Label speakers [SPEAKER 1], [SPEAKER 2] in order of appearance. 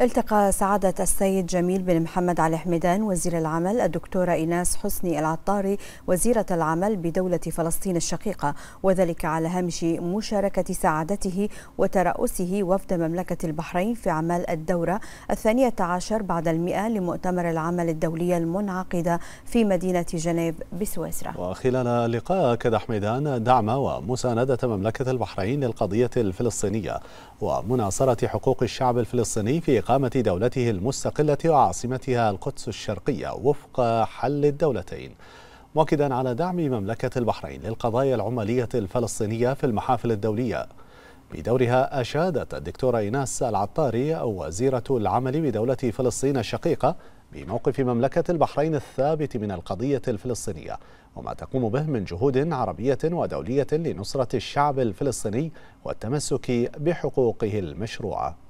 [SPEAKER 1] التقى سعادة السيد جميل بن محمد علي حمدان وزير العمل الدكتورة إيناس حسني العطاري وزيرة العمل بدولة فلسطين الشقيقة وذلك على هامش مشاركة سعادته وترأسه وفد مملكة البحرين في أعمال الدورة الثانية عشر بعد المئة لمؤتمر العمل الدولي المنعقدة في مدينة جنيف بسويسرا
[SPEAKER 2] وخلال اللقاء أكد حمدان دعم ومساندة مملكة البحرين للقضية الفلسطينية ومناصرة حقوق الشعب الفلسطيني في إقامة دولته المستقلة وعاصمتها القدس الشرقية وفق حل الدولتين مؤكدا على دعم مملكة البحرين للقضايا العمالية الفلسطينية في المحافل الدولية بدورها أشادت الدكتورة إيناس العطاري وزيرة العمل بدولة فلسطين الشقيقة بموقف مملكة البحرين الثابت من القضية الفلسطينية وما تقوم به من جهود عربية ودولية لنصرة الشعب الفلسطيني والتمسك بحقوقه المشروعة